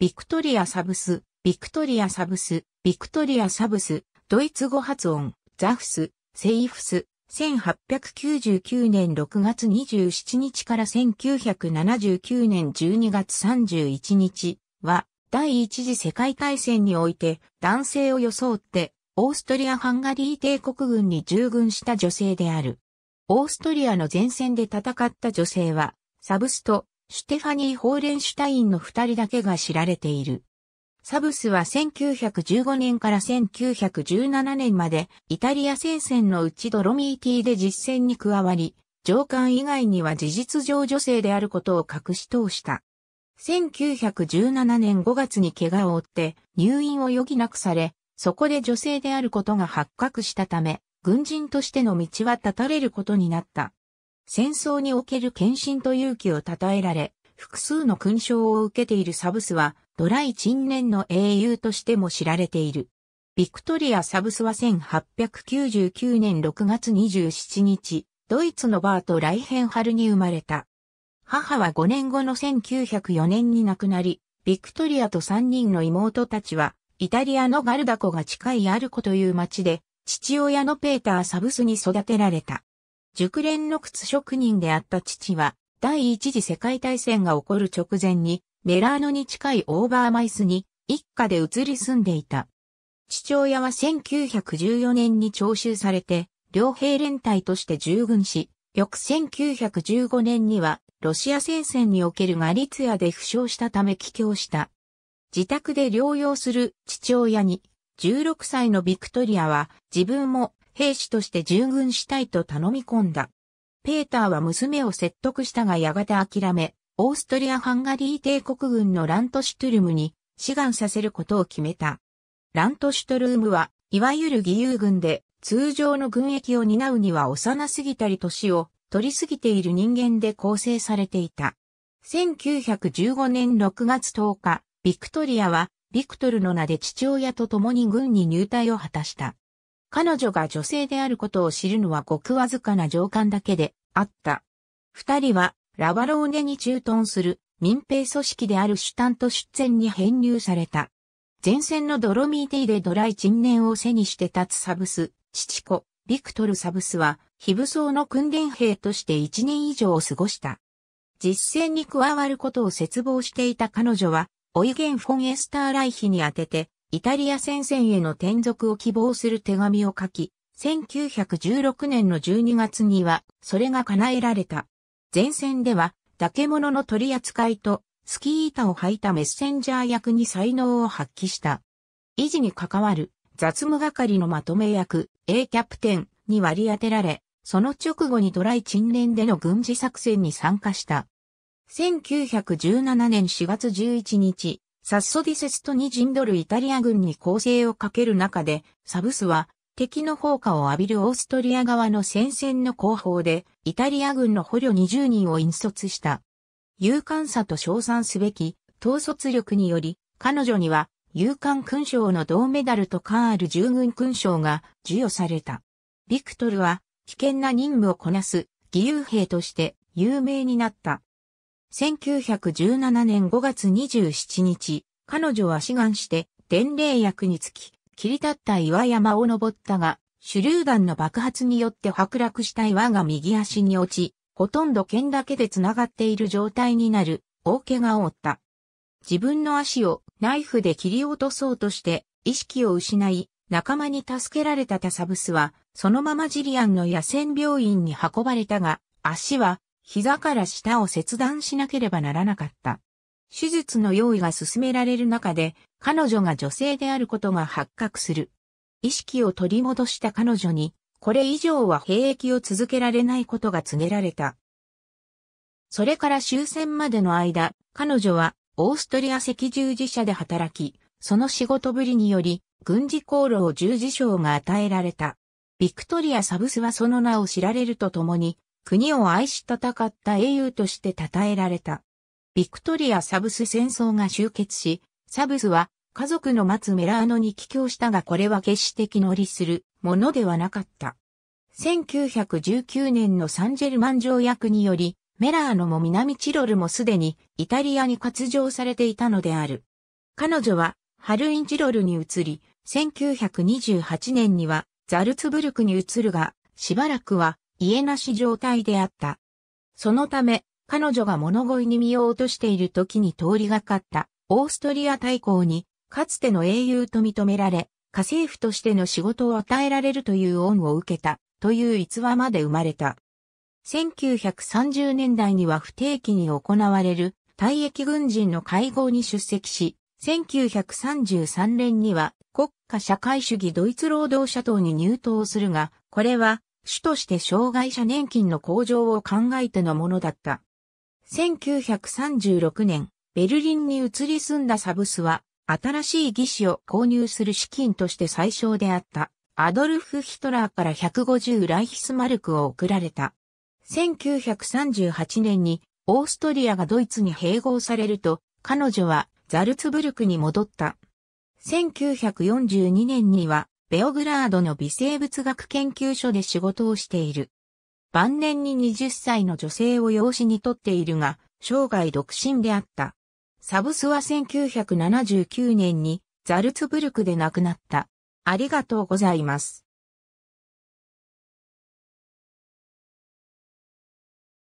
ビクトリア・サブス、ビクトリア・サブス、ビクトリア・サブス、ドイツ語発音、ザフス、セイフス、1899年6月27日から1979年12月31日は、第一次世界大戦において男性を装ってオーストリア・ハンガリー帝国軍に従軍した女性である。オーストリアの前線で戦った女性は、サブスとシュテファニー・ホーレンシュタインの二人だけが知られている。サブスは1915年から1917年までイタリア戦線のうちドロミーティで実戦に加わり、上官以外には事実上女性であることを隠し通した。1917年5月に怪我を負って入院を余儀なくされ、そこで女性であることが発覚したため、軍人としての道は断たれることになった。戦争における献身と勇気を称えられ、複数の勲章を受けているサブスは、ドライ陳年の英雄としても知られている。ビクトリア・サブスは1899年6月27日、ドイツのバート・ライヘンハルに生まれた。母は5年後の1904年に亡くなり、ビクトリアと3人の妹たちは、イタリアのガルダ湖が近いアルコという町で、父親のペーター・サブスに育てられた。熟練の靴職人であった父は、第一次世界大戦が起こる直前に、メラーノに近いオーバーマイスに、一家で移り住んでいた。父親は1914年に徴収されて、両兵連隊として従軍し、翌1915年には、ロシア戦線におけるガリツヤで負傷したため帰郷した。自宅で療養する父親に、16歳のビクトリアは自分も兵士として従軍したいと頼み込んだ。ペーターは娘を説得したがやがて諦め、オーストリア・ハンガリー帝国軍のラントシュトゥルムに志願させることを決めた。ラントシュトルムは、いわゆる義勇軍で、通常の軍役を担うには幼すぎたり年を取りすぎている人間で構成されていた。1915年6月10日、ビクトリアは、ビクトルの名で父親と共に軍に入隊を果たした。彼女が女性であることを知るのはごくわずかな上官だけであった。二人はラバローネに駐屯する民兵組織であるシュタント出戦に編入された。前線のドロミーティでドライ人年を背にして立つサブス、父子、ビクトル・サブスは、非武装の訓練兵として一年以上を過ごした。実戦に加わることを絶望していた彼女は、オイゲン・フォン・エスター・ライヒに当てて、イタリア戦線への転属を希望する手紙を書き、1916年の12月には、それが叶えられた。前線では、化物の取り扱いと、スキー板を履いたメッセンジャー役に才能を発揮した。維持に関わる雑務係のまとめ役 A キャプテンに割り当てられ、その直後にドライ陳殿での軍事作戦に参加した。1917年4月11日、サッソディセストに陣取るイタリア軍に攻勢をかける中で、サブスは敵の砲火を浴びるオーストリア側の戦線の後方で、イタリア軍の捕虜20人を引率した。勇敢さと称賛すべき、統率力により、彼女には、勇敢勲章の銅メダルとカール従軍勲章が授与された。ビクトルは、危険な任務をこなす義勇兵として有名になった。1917年5月27日、彼女は志願して伝令役につき、切り立った岩山を登ったが、手榴弾の爆発によって剥落した岩が右足に落ち、ほとんど剣だけで繋がっている状態になる、大怪我を負った。自分の足をナイフで切り落とそうとして、意識を失い、仲間に助けられたタサブスは、そのままジリアンの野戦病院に運ばれたが、足は膝から下を切断しなければならなかった。手術の用意が進められる中で、彼女が女性であることが発覚する。意識を取り戻した彼女に、これ以上は兵役を続けられないことが告げられた。それから終戦までの間、彼女はオーストリア赤十字社で働き、その仕事ぶりにより、軍事功労十字章が与えられた。ビクトリア・サブスはその名を知られるとともに、国を愛し戦った英雄として称えられた。ビクトリア・サブス戦争が終結し、サブスは家族の待つメラーノに帰郷したがこれは決して気乗りするものではなかった。1919年のサンジェルマン条約により、メラーノも南チロルもすでにイタリアに割譲されていたのである。彼女はハルインチロルに移り、1928年にはザルツブルクに移るが、しばらくは家なし状態であった。そのため、彼女が物乞いに身を落としている時に通りがかったオーストリア大公にかつての英雄と認められ、家政婦としての仕事を与えられるという恩を受けたという逸話まで生まれた。1930年代には不定期に行われる退役軍人の会合に出席し、1933年には国家社会主義ドイツ労働者党に入党するが、これは主として障害者年金の向上を考えてのものだった。1936年、ベルリンに移り住んだサブスは、新しい義師を購入する資金として最小であった、アドルフ・ヒトラーから150ライヒスマルクを贈られた。1938年に、オーストリアがドイツに併合されると、彼女はザルツブルクに戻った。1942年にはベオグラードの微生物学研究所で仕事をしている。晩年に20歳の女性を養子にとっているが、生涯独身であった。サブスは1979年にザルツブルクで亡くなった。ありがとうございます。